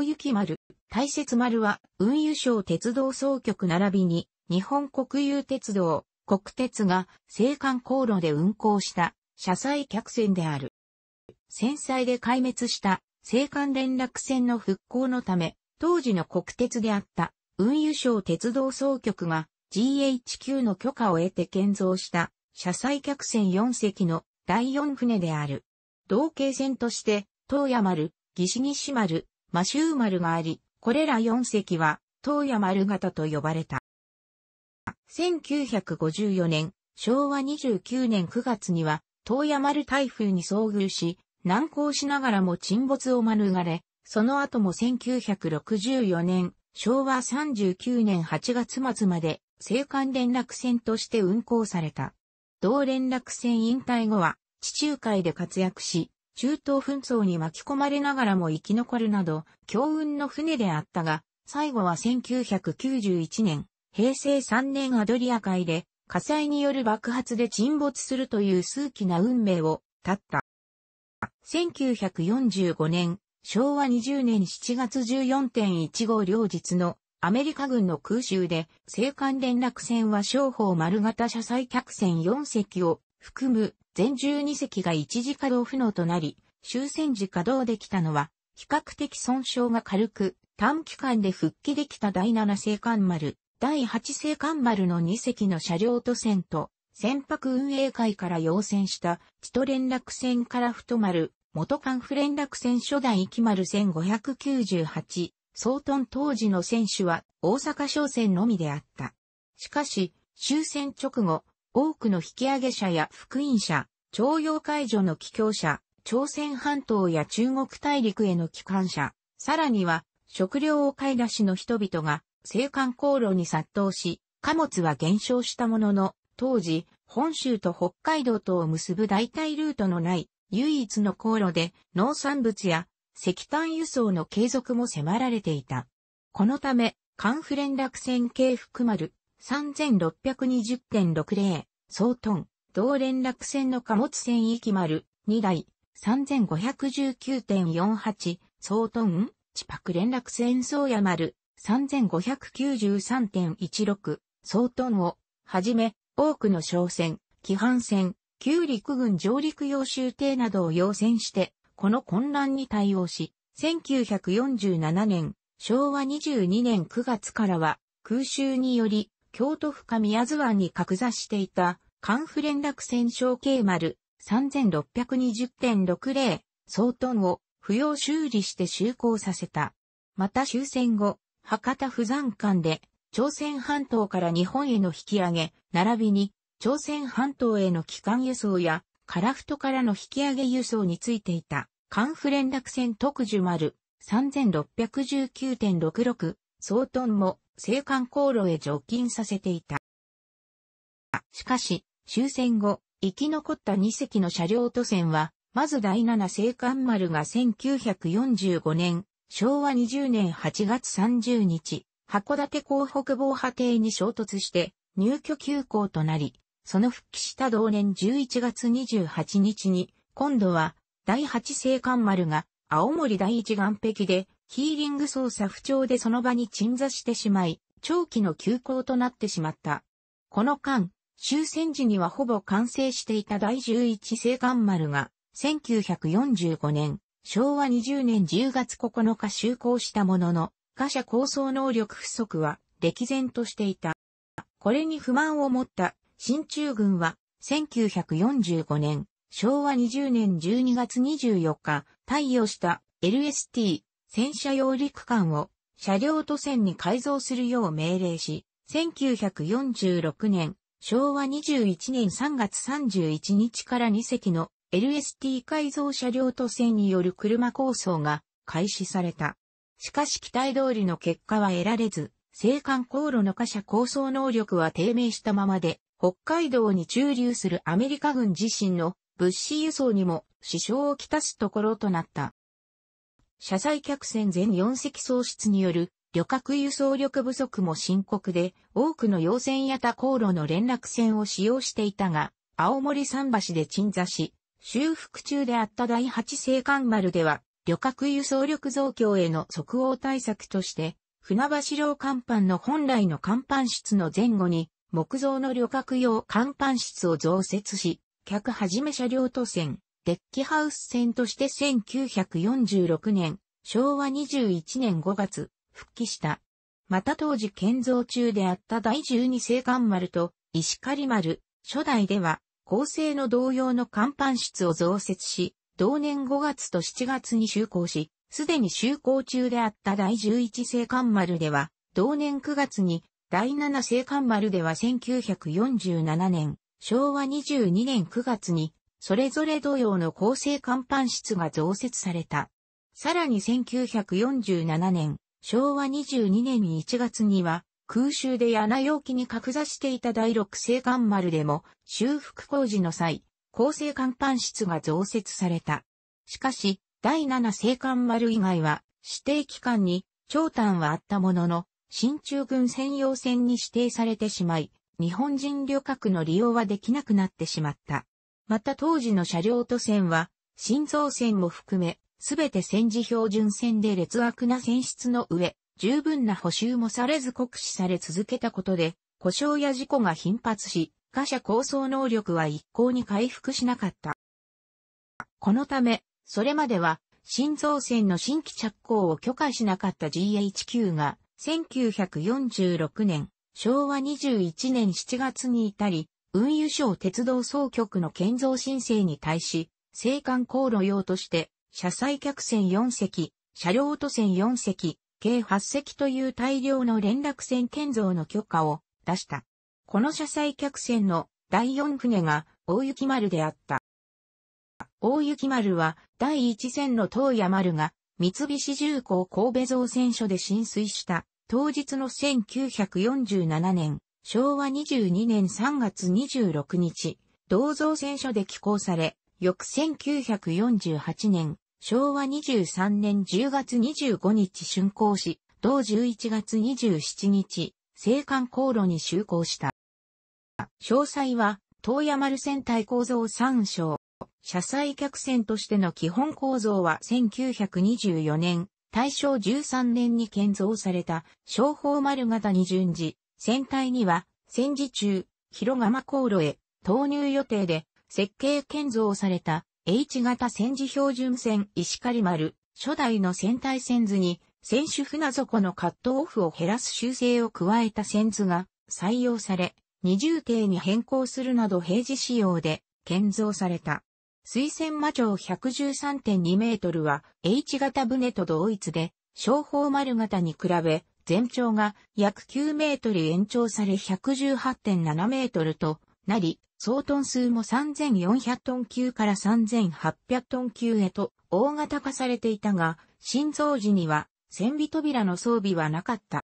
大雪丸。大雪丸は、運輸省鉄道総局並びに、日本国有鉄道、国鉄が、青函航路で運行した、車載客船である。戦災で壊滅した、青函連絡船の復興のため、当時の国鉄であった、運輸省鉄道総局が、GHQ の許可を得て建造した、車載客船4隻の第4船である。同型船として、東山丸、岸シ丸、マシーマ丸があり、これら4隻は、東野丸型と呼ばれた。1954年、昭和29年9月には、東野丸台風に遭遇し、難航しながらも沈没を免れ、その後も1964年、昭和39年8月末まで、青函連絡船として運航された。同連絡船引退後は、地中海で活躍し、中東紛争に巻き込まれながらも生き残るなど、強運の船であったが、最後は1991年、平成3年アドリア海で、火災による爆発で沈没するという数奇な運命を、絶った。1945年、昭和20年7月14.15両日のアメリカ軍の空襲で、青函連絡船は商法丸型車載客船4隻を含む全12隻が一時稼働不能となり、終戦時稼働できたのは、比較的損傷が軽く、短期間で復帰できた第7青艦丸、第8青艦丸の2隻の車両と船と、船舶運営会から要請した、千都連絡船から太丸、元艦部連絡船初代壱岐丸1598、総トン当時の選手は大阪商船のみであった。しかし、終戦直後、多くの引き上げ者や福音者、徴用解除の帰郷者、朝鮮半島や中国大陸への帰還者、さらには食料を買い出しの人々が青函航路に殺到し、貨物は減少したものの、当時、本州と北海道とを結ぶ代替ルートのない唯一の航路で農産物や石炭輸送の継続も迫られていた。このため、カンフ連絡船系福丸、3620.60、総トン、同連絡船の貨物船域丸、2台、3519.48、総トン、地ク連絡船宗谷丸、3593.16、総トンを、はじめ、多くの商船、規範船、旧陸軍上陸用州艇などを要船して、この混乱に対応し、1947年、昭和22年9月からは、空襲により、京都府上安湾に格座していた、関府連絡船小計丸3620.60総トンを不要修理して就航させた。また終戦後、博多不山間で朝鮮半島から日本への引き上げ、並びに朝鮮半島への機関輸送や、カラフトからの引き上げ輸送についていた、関府連絡船特殊丸3619.66総トンも青函航路へ除菌させていた。しかし、終戦後、生き残った2隻の車両都船は、まず第7青函丸が1945年、昭和20年8月30日、函館港北防波堤に衝突して、入居休校となり、その復帰した同年11月28日に、今度は、第8青函丸が、青森第一岸壁で、ヒーリング操作不調でその場に鎮座してしまい、長期の休校となってしまった。この間、終戦時にはほぼ完成していた第11青函丸が、1945年、昭和20年10月9日就航したものの、貨車構想能力不足は歴然としていた。これに不満を持った新中軍は、1945年、昭和20年12月24日、対応した LST 戦車用陸艦を車両都線に改造するよう命令し、1946年、昭和21年3月31日から2隻の LST 改造車両都線による車構想が開始された。しかし期待通りの結果は得られず、青函航路の貨車構想能力は低迷したままで、北海道に駐留するアメリカ軍自身の物資輸送にも支障をきたすところとなった。車載客船全4隻喪失による旅客輸送力不足も深刻で、多くの要線や他航路の連絡船を使用していたが、青森桟橋で鎮座し、修復中であった第8青函丸では、旅客輸送力増強への即応対策として、船橋楼甲板の本来の甲板室の前後に、木造の旅客用甲板室を増設し、客はじめ車両と船、デッキハウス船として1946年、昭和21年5月、復帰した。また当時建造中であった第12青函丸と石狩丸、初代では、構成の同様の甲板室を増設し、同年5月と7月に就航し、すでに就航中であった第11青函丸では、同年9月に、第7青函丸では1947年、昭和22年9月に、それぞれ同様の構成甲板室が増設された。さらに1947年、昭和22年1月には、空襲で穴容器に格座していた第六星艦丸でも、修復工事の際、構成甲板室が増設された。しかし、第七星艦丸以外は、指定期間に、長短はあったものの、新中軍専用船に指定されてしまい、日本人旅客の利用はできなくなってしまった。また当時の車両都線は、新造線も含め、すべて戦時標準線で劣悪な線質の上、十分な補修もされず酷使され続けたことで、故障や事故が頻発し、貨車構想能力は一向に回復しなかった。このため、それまでは、新造船の新規着工を許可しなかった GHQ が、1946年、昭和21年7月に至り、運輸省鉄道総局の建造申請に対し、青函航路用として、車載客船4隻、車両都船4隻、計8隻という大量の連絡船建造の許可を出した。この車載客船の第4船が大雪丸であった。大雪丸は第1船の東山丸が三菱重工神戸造船所で浸水した当日の1947年昭和22年3月26日、銅像戦所で寄港され、翌1948年、昭和23年10月25日竣工し、同11月27日、青函航路に就航した。詳細は、東山丸船体構造3章。車載客船としての基本構造は1924年、大正13年に建造された、昭法丸型二順次、船体には戦時中、広釜航路へ投入予定で設計建造された H 型戦時標準船石狩丸初代の船体船図に船首船底のカットオフを減らす修正を加えた船図が採用され、二重艇に変更するなど平時仕様で建造された。水船魔長113.2メートルは H 型船と同一で、小砲丸型に比べ全長が約9メートル延長され118.7メートルとなり、総トン数も3400トン級から3800トン級へと大型化されていたが、新造時には船尾扉の装備はなかった。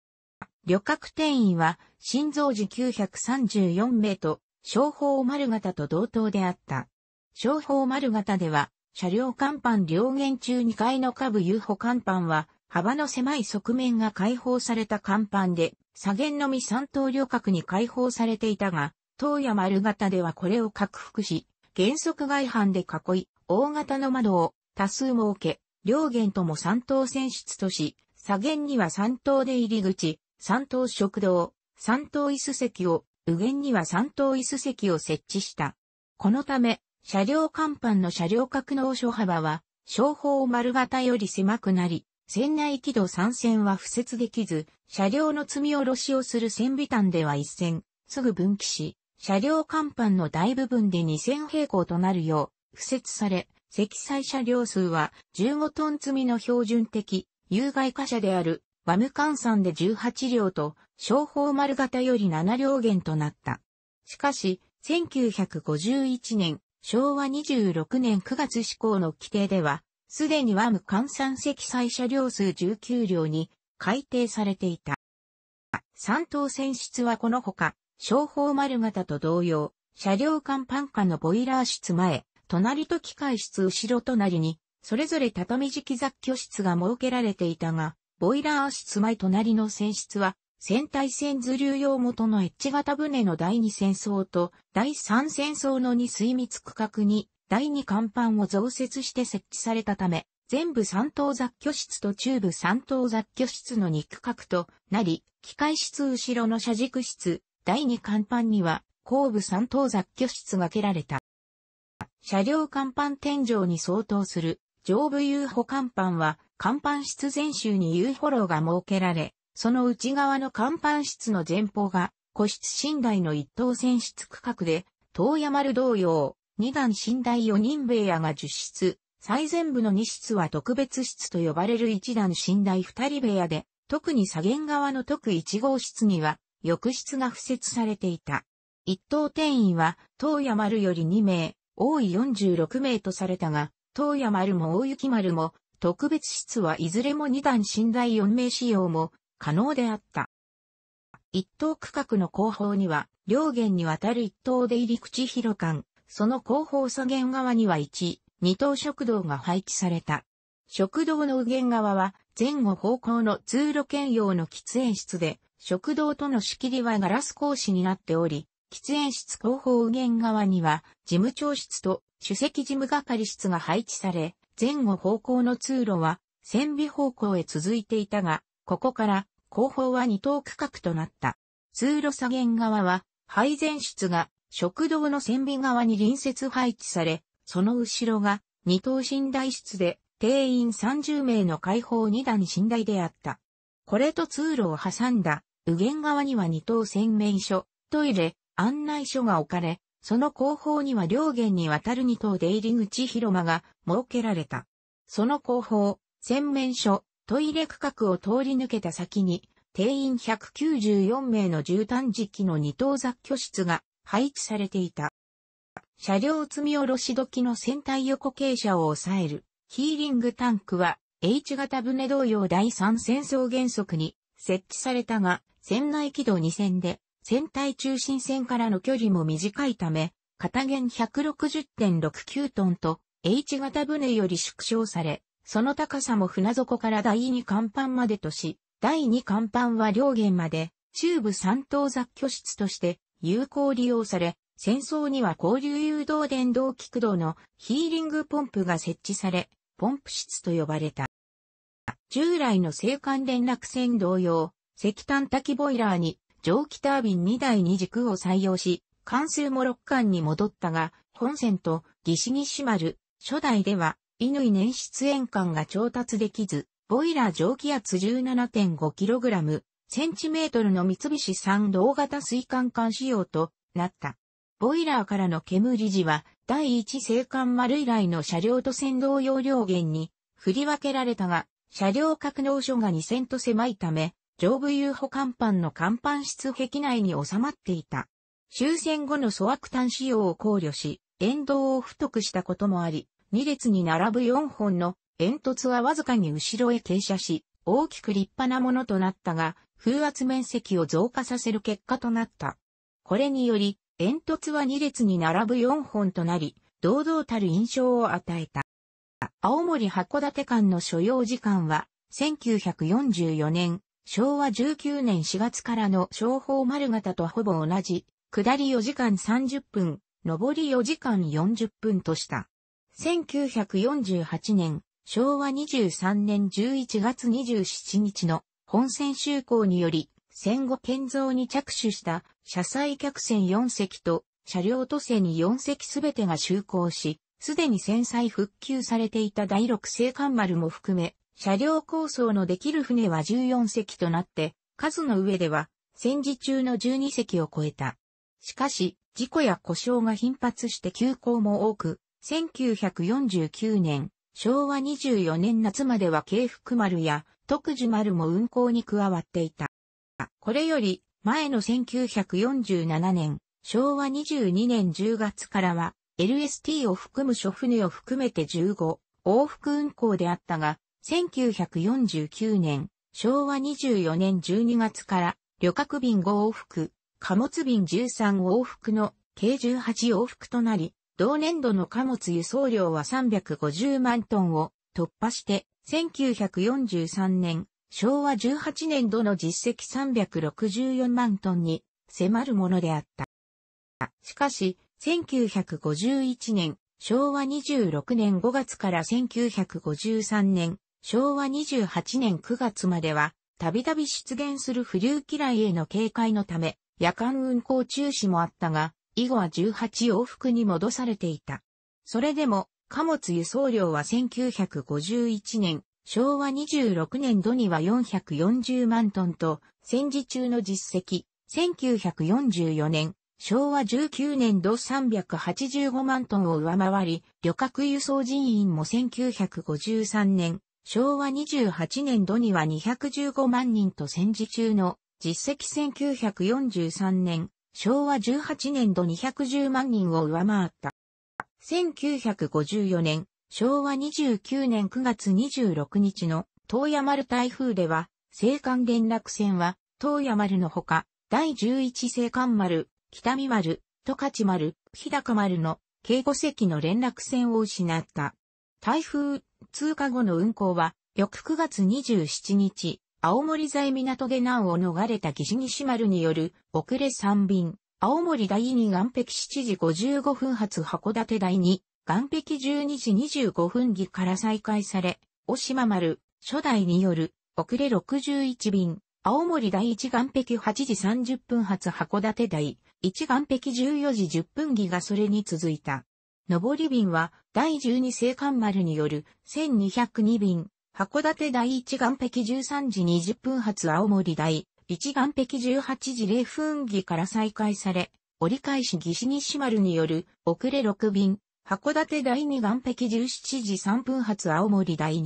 旅客定員は新造時934名と、商法丸型と同等であった。商法丸型では、車両甲板両舷中2階の下部遊歩甲板は、幅の狭い側面が開放された甲板で、左舷のみ三等旅客に開放されていたが、東や丸型ではこれを拡幅し、原則外反で囲い、大型の窓を多数設け、両舷とも三等船室とし、左舷には三等で入り口、三等食堂、三等椅子席を、右舷には三等椅子席を設置した。このため、車両甲板の車両格納所幅は、商方丸型より狭くなり、船内軌道3線は付設できず、車両の積み下ろしをする船尾端では1線、すぐ分岐し、車両甲板の大部分で2線平行となるよう、付設され、積載車両数は15トン積みの標準的、有害貨車である、バム換算で18両と、小砲丸型より7両減となった。しかし、1951年、昭和26年9月施行の規定では、すでにワム換算積載車両数19両に改定されていた。3等船室はこのほか、商法丸型と同様、車両間パン下のボイラー室前、隣と機械室後ろ隣に、それぞれ畳敷き雑居室が設けられていたが、ボイラー室前隣の船室は、船体船図流用元のエッジ型船の第2戦争と第3戦争の2水密区画に第2甲板を増設して設置されたため、全部三等雑居室と中部三等雑居室の2区画となり、機械室後ろの車軸室、第2甲板には後部三等雑居室が蹴られた。車両甲板天井に相当する上部遊歩甲板は甲板室全周に遊歩路が設けられ、その内側の甲板室の前方が個室寝台の一等船室区画で、東山丸同様、二段寝台4人部屋が10室、最前部の2室は特別室と呼ばれる一段寝台2人部屋で、特に左舷側の特1号室には、浴室が付設されていた。一等店員は、東山丸より2名、多い46名とされたが、東山丸も大雪丸も、特別室はいずれも2段寝台4名使用も可能であった。一等区画の後方には、両舷にわたる一等出入り口広間、その後方左舷側には1、2等食堂が配置された。食堂の右舷側は前後方向の通路兼用の喫煙室で、食堂との仕切りはガラス格子になっており、喫煙室後方右舷側には事務長室と主席事務係室が配置され、前後方向の通路は線尾方向へ続いていたが、ここから後方は二等区画となった。通路左舷側は配膳室が食堂の船尾側に隣接配置され、その後ろが二等寝台室で、定員30名の開放二段寝台であった。これと通路を挟んだ、右舷側には二等洗面所、トイレ、案内所が置かれ、その後方には両舷にわたる二等出入り口広間が設けられた。その後方、洗面所、トイレ区画を通り抜けた先に、定員194名の絨毯時期の二等雑居室が配置されていた。車両積み下ろし時の船体横傾斜を抑えるヒーリングタンクは H 型船同様第3戦争原則に設置されたが、船内軌道2線で船体中心線からの距離も短いため、片弦160.69トンと H 型船より縮小され、その高さも船底から第2甲板までとし、第2甲板は両舷まで、中部三等雑居室として有効利用され、戦争には交流誘導電動機駆動のヒーリングポンプが設置され、ポンプ室と呼ばれた。従来の青函連絡船同様、石炭滝ボイラーに蒸気タービン2台に軸を採用し、関数も6巻に戻ったが、本船とギシギシ丸、初代では、乾燃出塩管が調達できず、ボイラー蒸気圧 17.5kg、センチメートルの三菱3同型水管管仕様となった。ボイラーからの煙時は第一青管丸以来の車両と先導要量源に振り分けられたが、車両格納所が2000と狭いため、上部遊歩甲板の甲板室壁内に収まっていた。終戦後の粗悪炭仕様を考慮し、沿道を太くしたこともあり、2列に並ぶ4本の煙突はわずかに後ろへ傾斜し、大きく立派なものとなったが、風圧面積を増加させる結果となった。これにより、煙突は2列に並ぶ4本となり、堂々たる印象を与えた。青森函館間の所要時間は、1944年、昭和19年4月からの昭法丸型とほぼ同じ、下り4時間30分、上り4時間40分とした。1948年、昭和23年11月27日の本線就航により、戦後建造に着手した車載客船4隻と車両都船4隻すべてが就航し、すでに戦災復旧されていた第6星艦丸も含め、車両構想のできる船は14隻となって、数の上では戦時中の12隻を超えた。しかし、事故や故障が頻発して休航も多く、1949年、昭和24年夏までは京福丸や徳寿丸も運行に加わっていた。これより前の1947年、昭和22年10月からは LST を含む諸船を含めて15往復運行であったが、1949年、昭和24年12月から旅客便5往復、貨物便13往復の計18往復となり、同年度の貨物輸送量は350万トンを突破して、1943年、昭和18年度の実績364万トンに迫るものであった。しかし、1951年、昭和26年5月から1953年、昭和28年9月までは、たびたび出現する不流機雷への警戒のため、夜間運行中止もあったが、以後は18往復に戻されていた。それでも、貨物輸送量は1951年、昭和26年度には440万トンと、戦時中の実績、1944年、昭和19年度385万トンを上回り、旅客輸送人員も1953年、昭和28年度には215万人と戦時中の実績1943年、昭和18年度210万人を上回った。1954年、昭和29年9月26日の東山丸台風では、青函連絡船は、東山丸のほか、第11青函丸、北見丸、十勝丸、日高丸の、計護隻の連絡船を失った。台風通過後の運航は、翌9月27日、青森在港で難を逃れた岸西丸による遅れ3便、青森第2岸壁7時55分発函館第2岸壁12時25分儀から再開され、大島丸、初代による遅れ61便、青森第1岸壁8時30分発函館第1岸壁14時10分儀がそれに続いた。上り便は第12青函丸による1202便、函館第一岸壁13時20分発青森第一岸壁18時0分儀から再開され、折り返し岸西丸による遅れ6便、函館第二岸壁17時3分発青森第2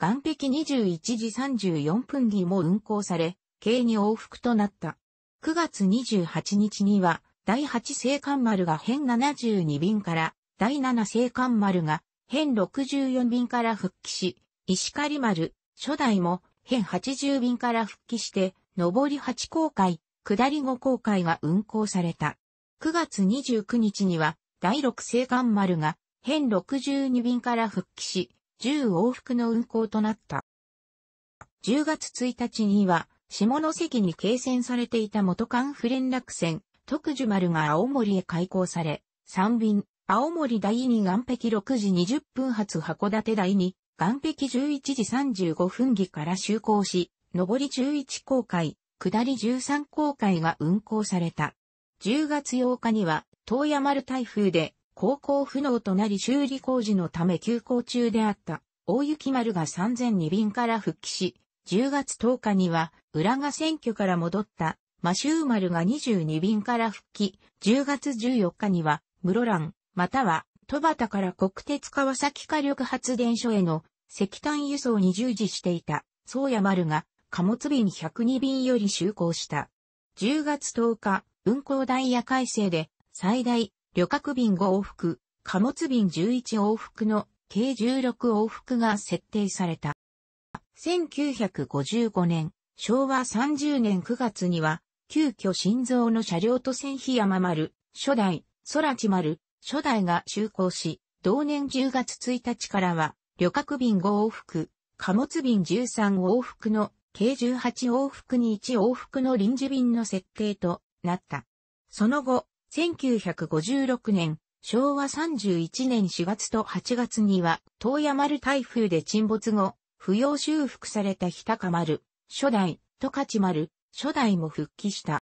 岸壁21時34分儀も運行され、計に往復となった。9月28日には、第8青函丸が編72便から、第7青函丸が編64便から復帰し、石狩丸、初代も、編80便から復帰して、上り8航海、下り5航海が運行された。9月29日には、第6青函丸が、編62便から復帰し、10往復の運行となった。10月1日には、下関に掲戦されていた元官不連絡船、徳樹丸が青森へ開港され、3便、青森第2岸壁6時20分発函館第2、岸壁11時35分儀から就航し、上り11航海、下り13航海が運航された。10月8日には、東山る台風で、航行不能となり修理工事のため休校中であった、大雪丸が3002便から復帰し、10月10日には、浦賀選挙から戻った、マシューマルが22便から復帰、10月14日には、室蘭、または戸端から国鉄川崎火力発電所への石炭輸送に従事していた、宗谷丸が貨物便102便より就航した。10月10日、運航ダイヤ改正で最大旅客便5往復、貨物便11往復の計16往復が設定された。1955年、昭和30年9月には、急遽新造の車両と千日山丸、初代、空地丸、初代が就航し、同年10月1日からは、旅客便5往復、貨物便13往復の計18往復に1往復の臨時便の設定となった。その後、1956年、昭和31年4月と8月には、東山丸台風で沈没後、不要修復された日高丸、初代、十勝丸、初代も復帰した。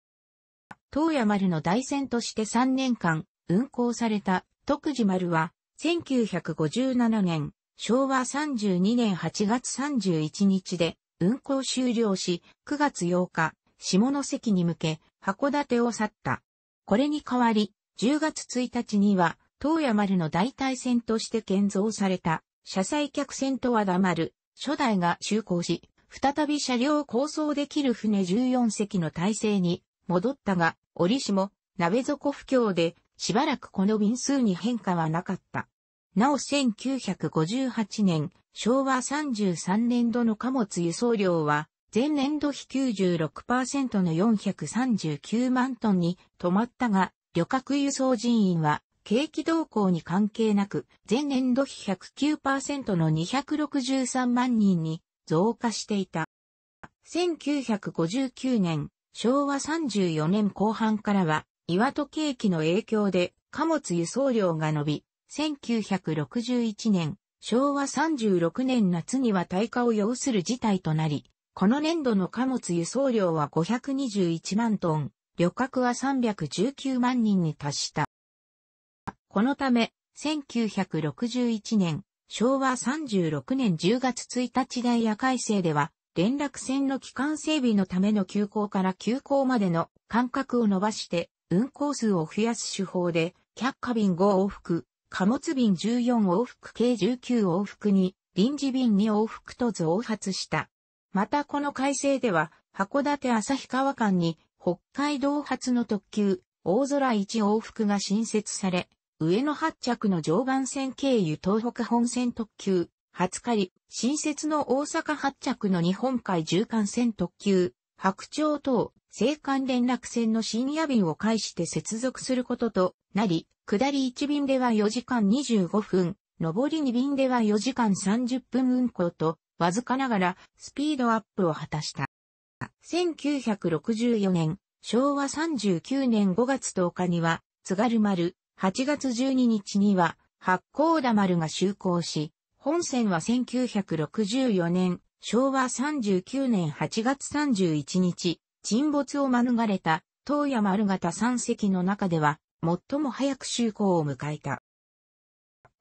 東山丸の大戦として3年間、運行された徳次丸は、1957年、昭和32年8月31日で運行終了し、9月8日、下関に向け、函館を去った。これに代わり、10月1日には、東山丸の代替船として建造された、車載客船とは黙る、初代が就航し、再び車両構想できる船14隻の体制に戻ったが、折しも、鍋底不況でしばらくこの便数に変化はなかった。なお1958年、昭和33年度の貨物輸送量は、前年度比96%の439万トンに止まったが、旅客輸送人員は、景気動向に関係なく、前年度比109%の263万人に増加していた。1959年、昭和34年後半からは、岩戸景気の影響で貨物輸送量が伸び、1961年、昭和36年夏には対価を要する事態となり、この年度の貨物輸送量は521万トン、旅客は319万人に達した。このため、1961年、昭和36年10月1日ダイヤ改正では、連絡船の機関整備のための休校から休校までの間隔を伸ばして、運行数を増やす手法で、却下便5往復、貨物便14往復計19往復に、臨時便2往復と増発した。またこの改正では、函館旭川間に、北海道発の特急、大空1往復が新設され、上野発着の常磐線経由東北本線特急、初狩り、新設の大阪発着の日本海縦貫線特急、白鳥等青函連絡船の深夜便を介して接続することとなり、下り1便では4時間25分、上り2便では4時間30分運行と、わずかながらスピードアップを果たした。1964年、昭和39年5月10日には、津軽丸、8月12日には、八甲田丸が就航し、本線は1964年、昭和39年8月31日、沈没を免れた、東山丸型3隻の中では、最も早く就航を迎えた。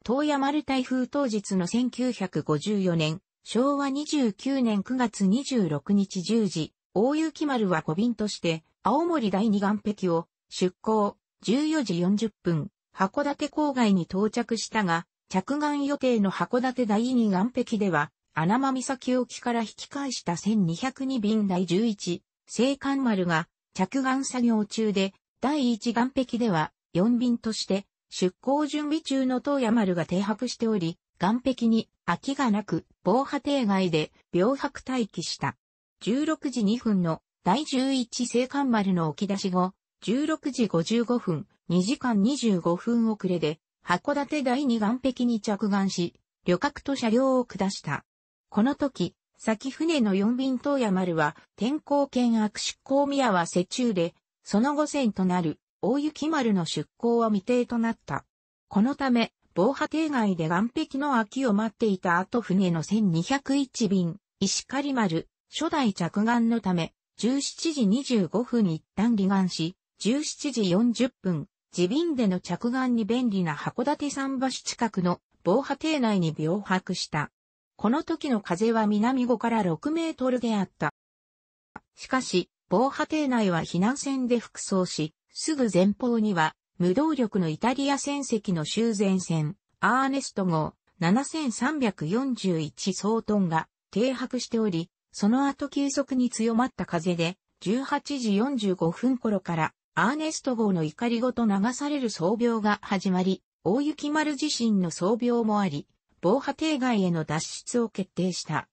東山丸台風当日の1954年、昭和29年9月26日10時、大雪丸は小便として、青森第二岸壁を出港、14時40分、函館郊外に到着したが、着岸予定の函館第二岸壁では、穴間岬沖から引き返した1202便第11、青函丸が着岸作業中で、第一岸壁では4便として出港準備中の東山丸が停泊しており、岸壁に空きがなく防波堤外で病泊待機した。16時2分の第11青函丸の置き出し後、16時55分、2時間25分遅れで、函館第二岸壁に着岸し、旅客と車両を下した。この時、先船の四便東屋丸は、天候圏悪出港宮は瀬中で、その後線となる、大雪丸の出港は未定となった。このため、防波堤外で岸壁の秋を待っていた後船の1201便、石狩丸、初代着岸のため、17時25分一旦離岸し、17時40分、自便での着岸に便利な函館桟橋近くの防波堤内に病泊した。この時の風は南5から6メートルであった。しかし、防波堤内は避難船で服装し、すぐ前方には、無動力のイタリア船籍の修繕船、アーネスト号7341総トンが停泊しており、その後急速に強まった風で、18時45分頃から、アーネスト号の怒りごと流される装病が始まり、大雪丸地震の装病もあり、防波堤外への脱出を決定した。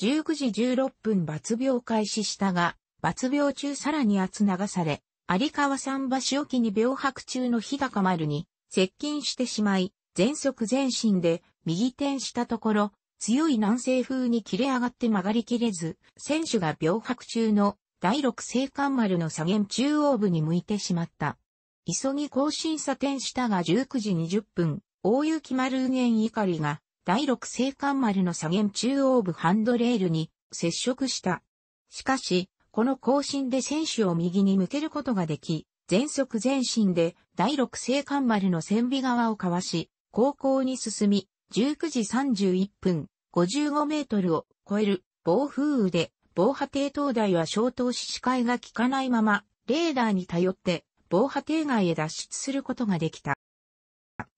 19時16分抜病開始したが、抜病中さらに圧流され、有川桟橋沖に病白中の日高丸に接近してしまい、全速前進で右転したところ、強い南西風に切れ上がって曲がりきれず、選手が病白中の第六青函丸の左舷中央部に向いてしまった。急ぎ更新査転したが19時20分、大雪丸げん怒りが第六星艦丸の左舷中央部ハンドレールに接触した。しかし、この更新で選手を右に向けることができ、全速前進で第六星艦丸の船尾側をかわし、高校に進み、19時31分、55メートルを超える暴風雨で、防波堤灯台は消灯し視界が効かないまま、レーダーに頼って、防波堤外へ脱出することができた。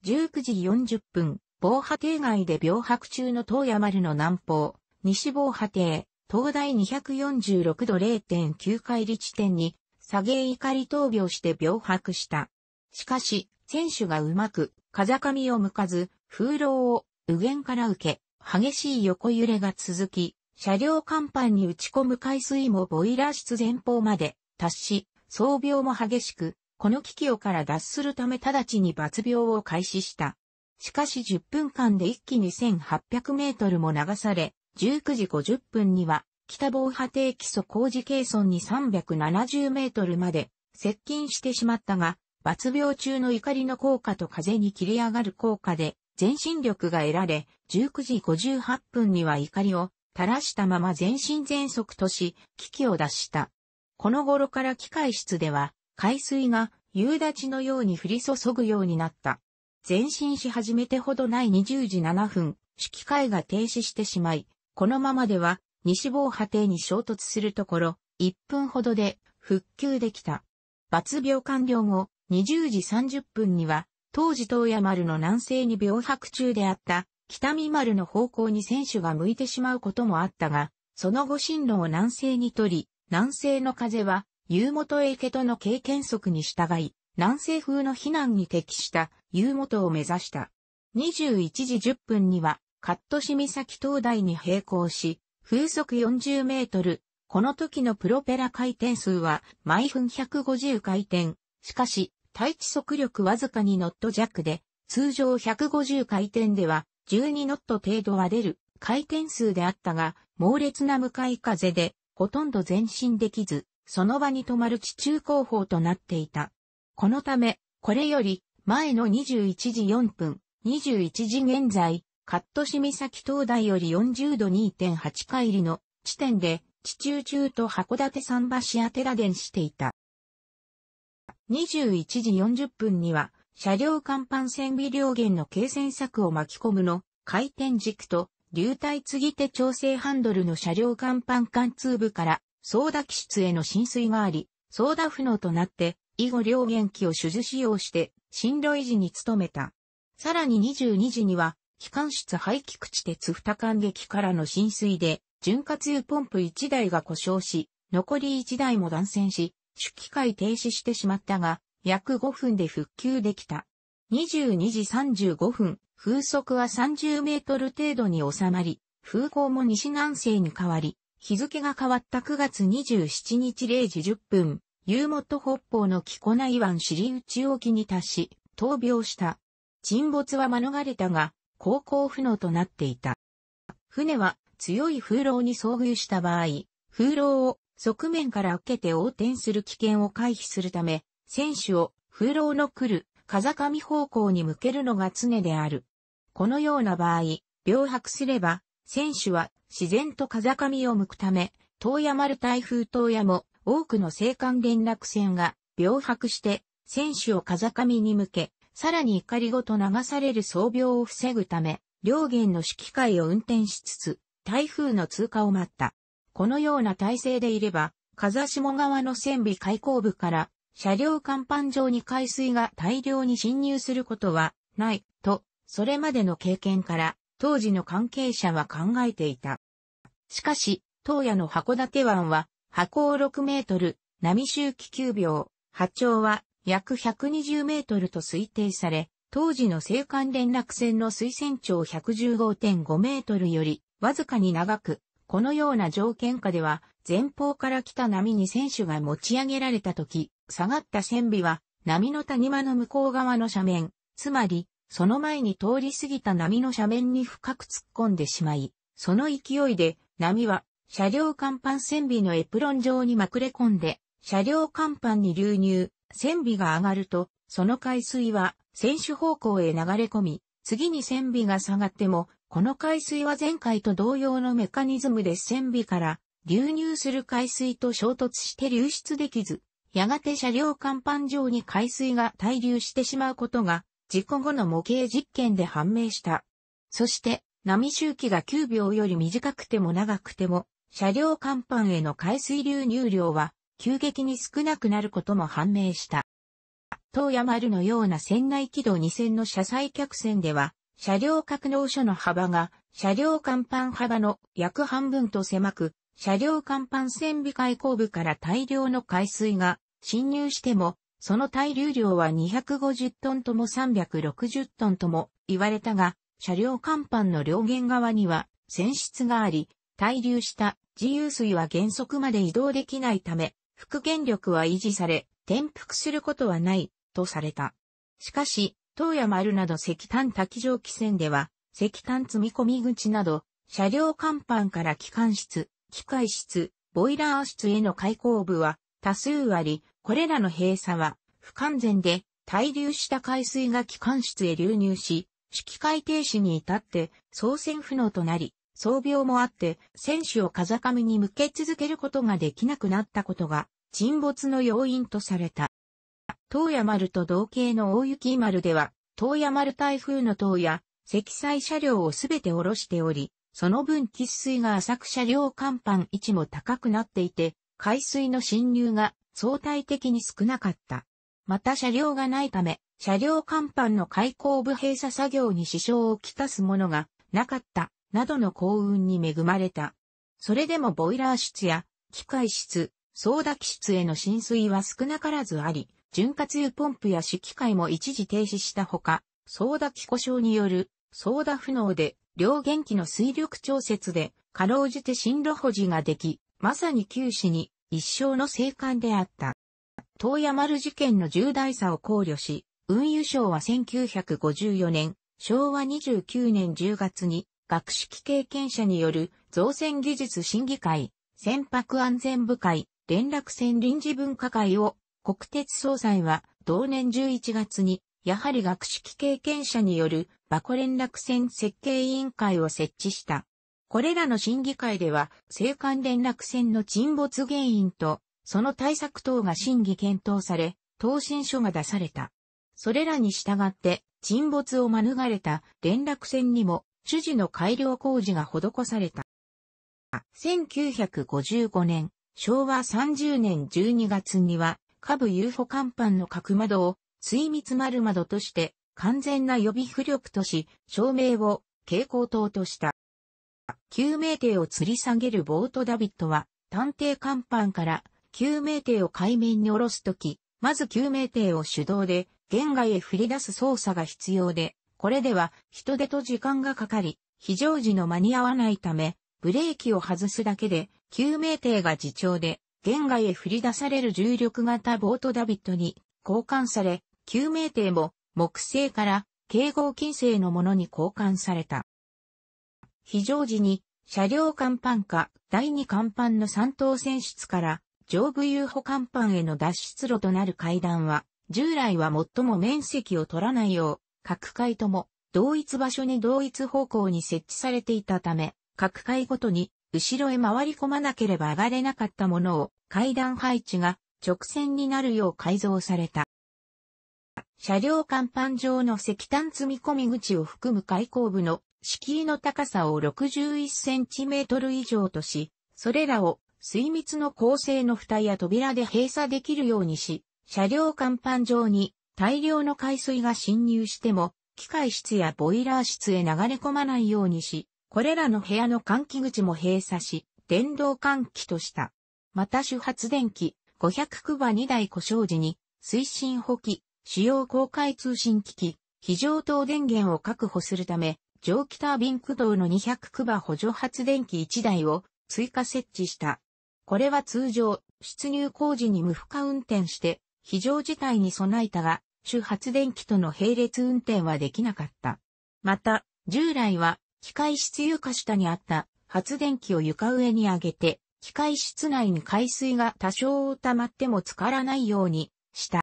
19時40分、防波堤外で病白中の東山丸の南方、西防波堤、東大246度0.9回里地点に、下げ怒り闘病して病白した。しかし、選手がうまく、風上を向かず、風浪を右舷から受け、激しい横揺れが続き、車両甲板に打ち込む海水もボイラー室前方まで達し、装病も激しく、この危機をから脱するため直ちに抜病を開始した。しかし10分間で一気に1800メートルも流され、19時50分には、北防波堤基礎工事計村に370メートルまで接近してしまったが、抜病中の怒りの効果と風に切り上がる効果で、全身力が得られ、19時58分には怒りを垂らしたまま全身全速とし、危機を脱した。この頃から機械室では、海水が夕立のように降り注ぐようになった。前進し始めてほどない20時7分、指揮会が停止してしまい、このままでは西防波堤に衝突するところ、1分ほどで復旧できた。罰病完了後、20時30分には、当時東山丸の南西に病白中であった北見丸の方向に選手が向いてしまうこともあったが、その後進路を南西に取り、南西の風は、夕元へ池との経験則に従い、南西風の避難に適した湯本を目指した。21時10分には、カット市岬灯台に並行し、風速40メートル。この時のプロペラ回転数は毎分150回転。しかし、対地速力わずかにノット弱で、通常150回転では12ノット程度は出る回転数であったが、猛烈な向かい風でほとんど前進できず、その場に止まる地中工法となっていた。このため、これより前の21時4分、21時現在、カット市岬灯台より40度2.8回りの地点で、地中中と函館桟橋らで電していた。21時40分には、車両甲板線微量減の軽線策を巻き込むの、回転軸と、流体継ぎ手調整ハンドルの車両甲板貫通部から、ソーダ室への浸水があり、ソーダ不能となって、以後両元気を手術使用して、進路維持に努めた。さらに22時には、機関室排気口鉄二間撃からの浸水で、潤滑油ポンプ1台が故障し、残り1台も断線し、出機会停止してしまったが、約5分で復旧できた。22時35分、風速は30メートル程度に収まり、風向も西南西に変わり、日付が変わった9月27日0時10分、ユーモット北方の木粉内湾尻内沖に達し、闘病した。沈没は免れたが、航行不能となっていた。船は強い風浪に遭遇した場合、風浪を側面から受けて横転する危険を回避するため、船首を風浪の来る風上方向に向けるのが常である。このような場合、病白すれば、船首は自然と風上を向くため、東山る台風東山も多くの青函連絡船が病白して船首を風上に向け、さらに怒りごと流される装病を防ぐため、両舷の指揮会を運転しつつ、台風の通過を待った。このような体制でいれば、風下側の船尾開口部から車両甲板上に海水が大量に侵入することはない、と、それまでの経験から、当時の関係者は考えていた。しかし、当夜の函館湾は波高6メートル、波周期9秒、波長は約120メートルと推定され、当時の青函連絡船の水船長115.5メートルよりわずかに長く、このような条件下では前方から来た波に船首が持ち上げられた時、下がった船尾は波の谷間の向こう側の斜面、つまりその前に通り過ぎた波の斜面に深く突っ込んでしまい、その勢いで波は車両甲板船尾のエプロン状にまくれ込んで、車両甲板に流入、船尾が上がると、その海水は船首方向へ流れ込み、次に船尾が下がっても、この海水は前回と同様のメカニズムで船尾から流入する海水と衝突して流出できず、やがて車両甲板上に海水が滞留してしまうことが、事故後の模型実験で判明した。そして、波周期が9秒より短くても長くても、車両甲板への海水流入量は急激に少なくなることも判明した。東山丸のような船内軌道2線の車載客船では、車両格納所の幅が車両甲板幅の約半分と狭く、車両甲板船尾開口部から大量の海水が侵入しても、その対流量は250トンとも360トンとも言われたが、車両甲板の両舷側には船室があり、滞留した自由水は原則まで移動できないため、復元力は維持され、転覆することはない、とされた。しかし、東や丸など石炭滝上汽船では、石炭積み込み口など、車両甲板から機関室、機械室、ボイラー室への開口部は多数あり、これらの閉鎖は不完全で、滞留した海水が機関室へ流入し、式海停止に至って操船不能となり、装病もあって、選手を風上に向け続けることができなくなったことが、沈没の要因とされた。東山丸と同型の大雪丸では、東山丸台風の塔や、積載車両をすべて下ろしており、その分喫水が浅く車両甲板位置も高くなっていて、海水の侵入が相対的に少なかった。また車両がないため、車両甲板の開口部閉鎖作業に支障をきたすものがなかった。などの幸運に恵まれた。それでもボイラー室や機械室、操舵機室への浸水は少なからずあり、潤滑油ポンプや指機械も一時停止したほか、操舵機故障による操舵不能で両元気の水力調節でかろうじて進路保持ができ、まさに九死に一生の生還であった。東山丸事件の重大さを考慮し、運輸省は1954年、昭和29年10月に学識経験者による造船技術審議会、船舶安全部会、連絡船臨時分科会を国鉄総裁は同年11月にやはり学識経験者による箱連絡船設計委員会を設置した。これらの審議会では、青函連絡船の沈没原因と、その対策等が審議検討され、答申書が出された。それらに従って、沈没を免れた連絡船にも主事の改良工事が施された。1955年、昭和30年12月には、下部 UFO 甲板の角窓を水密丸窓として完全な予備浮力とし、照明を蛍光灯とした。救命艇を吊り下げるボートダビットは、探偵甲板から救命艇を海面に下ろすとき、まず救命艇を手動で、現外へ振り出す操作が必要で、これでは人手と時間がかかり、非常時の間に合わないため、ブレーキを外すだけで、救命艇が自重で、現外へ振り出される重力型ボートダビットに交換され、救命艇も木製から警合金製のものに交換された。非常時に車両甲板か第二甲板の三等船室から上部遊歩甲板への脱出路となる階段は従来は最も面積を取らないよう各階とも同一場所に同一方向に設置されていたため、各階ごとに後ろへ回り込まなければ上がれなかったものを階段配置が直線になるよう改造された。車両甲板上の石炭積み込み口を含む開口部の敷居の高さを6 1センチメートル以上とし、それらを水密の構成の蓋や扉で閉鎖できるようにし、車両甲板上に大量の海水が侵入しても、機械室やボイラー室へ流れ込まないようにし、これらの部屋の換気口も閉鎖し、電動換気とした。また主発電機、500クバ2台故障時に、推進補機、主要公開通信機器、非常灯電源を確保するため、蒸気タービン駆動の200クバ補助発電機1台を追加設置した。これは通常、出入工事に無負荷運転して、非常事態に備えたが、主発電機との並列運転はできなかった。また、従来は、機械室床下にあった発電機を床上に上げて、機械室内に海水が多少溜まっても浸からないようにした。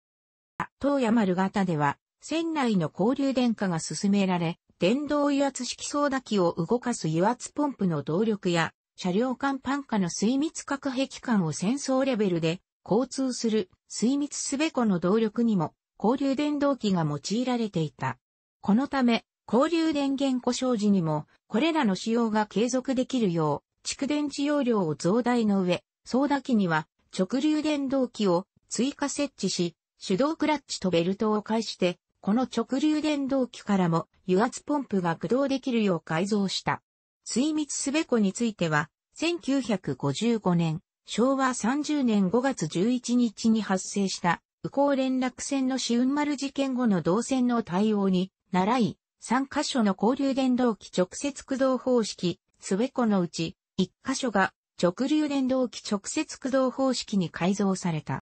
東山丸型では、船内の交流電化が進められ、電動油圧式操舵機を動かす油圧ポンプの動力や、車両間パ下の水密隔壁間を戦争レベルで、交通する水密すべこの動力にも交流電動機が用いられていた。このため、交流電源故障時にも、これらの使用が継続できるよう、蓄電池容量を増大の上、操舵機には直流電動機を追加設置し、手動クラッチとベルトを介して、この直流電動機からも油圧ポンプが駆動できるよう改造した。追密すべこについては、1955年、昭和30年5月11日に発生した宇高連絡船の死運丸事件後の動線の対応に、習い、3カ所の交流電動機直接駆動方式、すべこのうち、1カ所が直流電動機直接駆動方式に改造された。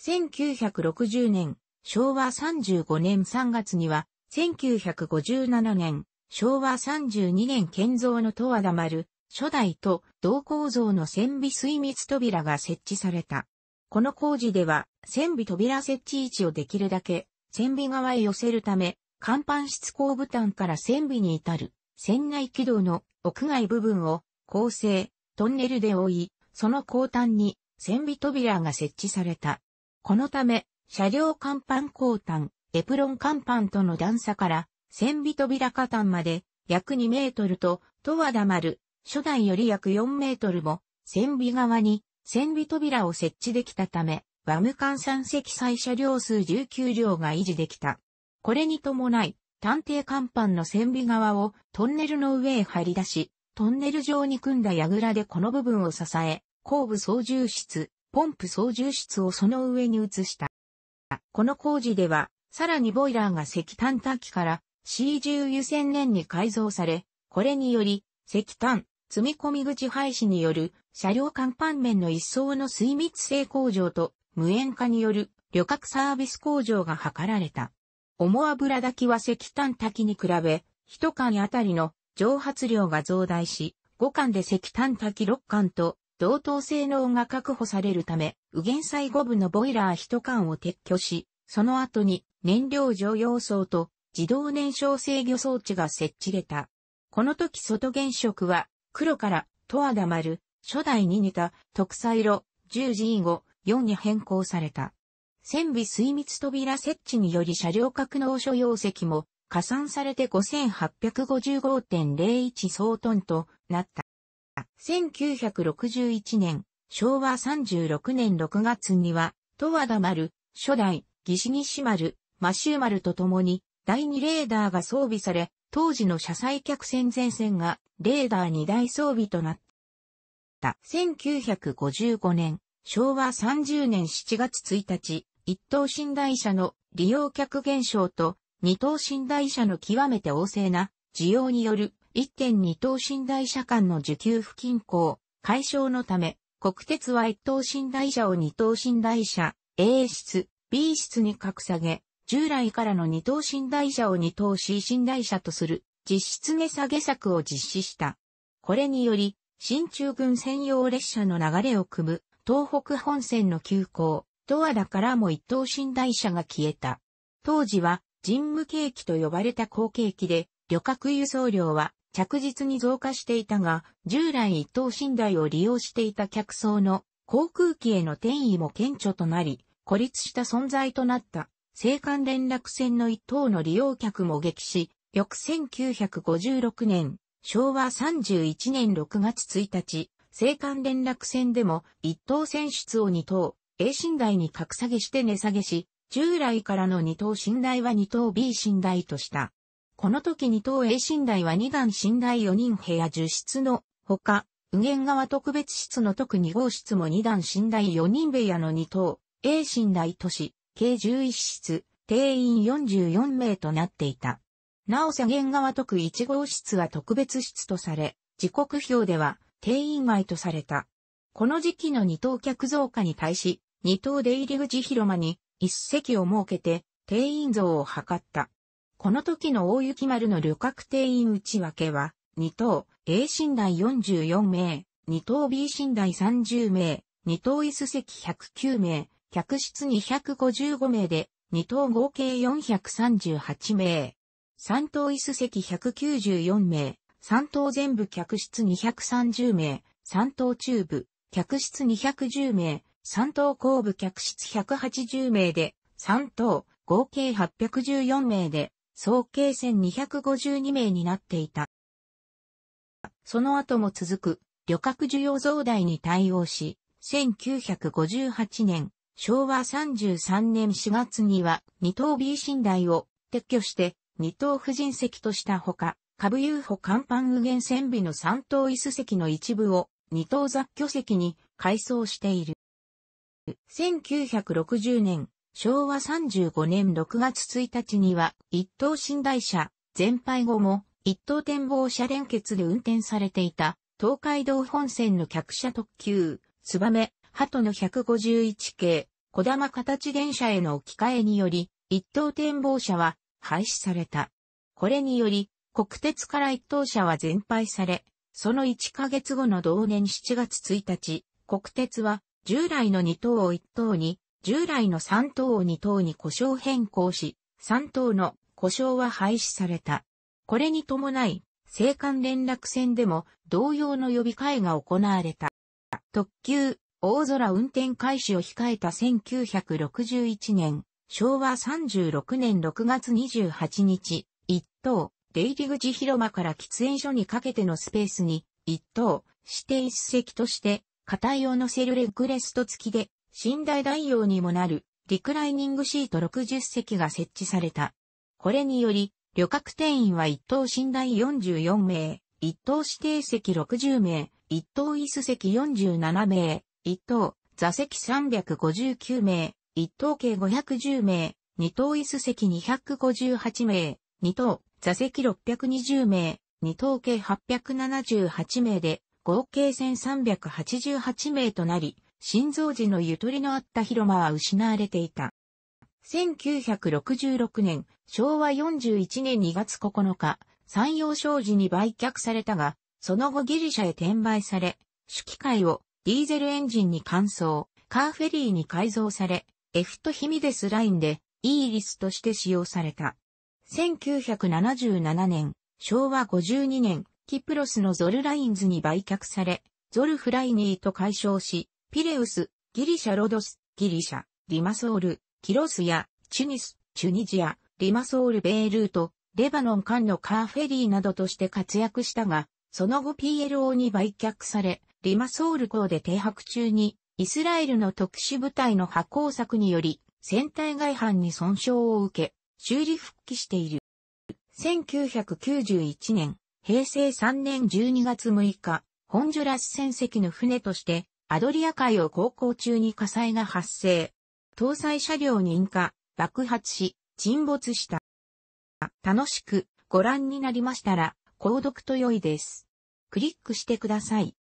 1960年、昭和35年3月には、1957年、昭和32年建造の戸和田丸、初代と同構造の船尾水密扉が設置された。この工事では、船尾扉設置位置をできるだけ、船尾側へ寄せるため、甲板室後部端から船尾に至る、船内軌道の屋外部分を、構成、トンネルで覆い、その後端に、船尾扉が設置された。このため、車両甲板後端、エプロン甲板との段差から、船尾扉下端まで、約2メートルと、とは黙る、初代より約4メートルも、船尾側に、戦備扉を設置できたため、ワム艦三積載車両数19両が維持できた。これに伴い、探偵甲板の船尾側をトンネルの上へ張り出し、トンネル上に組んだ櫓でこの部分を支え、後部操縦室、ポンプ操縦室をその上に移した。この工事では、さらにボイラーが石炭タ機から C10 油洗年に改造され、これにより、石炭、積み込み口廃止による車両甲板面の一層の水密性向上と無塩化による旅客サービス向上が図られた。重油炊きは石炭炊きに比べ、一缶あたりの蒸発量が増大し、5缶で石炭炊き6缶と同等性能が確保されるため、右舷祭五部のボイラー1缶を撤去し、その後に燃料常用層と自動燃焼制御装置が設置れた。この時外原色は黒からとあだまる、初代に似た特彩路10 g 5 4に変更された。船尾水密扉設置により車両格納所容積も加算されて5855.01総トンとなった。1961年、昭和36年6月には、戸和田丸、初代、岸西丸、摩周丸とともに、第二レーダーが装備され、当時の車載客船前線がレーダー二台装備となった。。1955年、昭和30年7月1日、一等寝台車の利用客減少と、二等寝台車の極めて旺盛な需要による一点二等寝台車間の受給不均衡解消のため、国鉄は一等寝台車を二等寝台車 A 室、B 室に格下げ、従来からの二等寝台車を二等 C 寝台車とする実質値下げ策を実施した。これにより、新中軍専用列車の流れを組む東北本線の急行、ドアだからも一等寝台車が消えた。当時は人務景気と呼ばれた後景気で、旅客輸送量は着実に増加していたが、従来一等寝台を利用していた客層の航空機への転移も顕著となり、孤立した存在となった。青函連絡船の一等の利用客も激し、翌1956年、昭和31年6月1日、青函連絡船でも一等船室を二等、A 寝台に格下げして値下げし、従来からの二等寝台は二等 B 寝台とした。この時二等 A 寝台は二段寝台4人部屋10室のほか、右舷側特別室の特2号室も二段寝台4人部屋の二等、A 寝台都市、計11室、定員44名となっていた。なお左舷側特1号室は特別室とされ、時刻表では定員外とされた。この時期の二等客増加に対し、二等出入り口広間に一席を設けて定員増を図った。この時の大雪丸の旅客定員内訳は、二等 A 寝台44名、二等 B 寝台30名、二等椅子席109名、客室255名で、二等合計438名。三等椅子席194名、三等全部客室230名、三等中部、客室210名、三等後部客室180名で、三等、合計814名で、総計1252名になっていた。その後も続く、旅客需要増大に対応し、1958年、昭和33年4月には、二等 B 寝台を撤去して、二等婦人席としたほか、下部遊歩甲板右舷船尾の三等椅子席の一部を二等雑居席に改装している。1960年、昭和35年6月1日には、一等寝台車、全廃後も、一等展望車連結で運転されていた、東海道本線の客車特急、ツバメ、鳩の151系、小玉形電車への置き換えにより、一等展望車は廃止された。これにより、国鉄から一等車は全廃され、その1ヶ月後の同年7月1日、国鉄は従来の2等を1等に、従来の3等を2等に故障変更し、3等の故障は廃止された。これに伴い、青函連絡船でも同様の呼び替えが行われた。特急、大空運転開始を控えた1961年、昭和36年6月28日、一等、出入口広間から喫煙所にかけてのスペースに、一等、指定一席として、片用のセルレッグレスト付きで、寝台代用にもなる、リクライニングシート60席が設置された。これにより、旅客定員は一等寝台44名、一等指定席60名、一等椅子席47名、一等座席359名、一等計510名、二等椅子席258名、二等座席620名、二等計878名で、合計1388名となり、心臓時のゆとりのあった広間は失われていた。1966年、昭和41年2月9日、山陽商事に売却されたが、その後ギリシャへ転売され、主機械をディーゼルエンジンに換装、カーフェリーに改造され、エフトヒミデスラインでイーリスとして使用された。1977年、昭和52年、キプロスのゾルラインズに売却され、ゾルフライニーと解消し、ピレウス、ギリシャロドス、ギリシャ、リマソール、キロスや、チュニス、チュニジア、リマソール、ベイルート、レバノン間のカーフェリーなどとして活躍したが、その後 PLO に売却され、リマソール港で停泊中にイスラエルの特殊部隊の破工作により、船体外反に損傷を受け、修理復帰している。1991年、平成3年12月6日、ホンジュラス船籍の船として、アドリア海を航行中に火災が発生。搭載車両に引火、爆発し、沈没した。楽しくご覧になりましたら、購読と良いです。クリックしてください。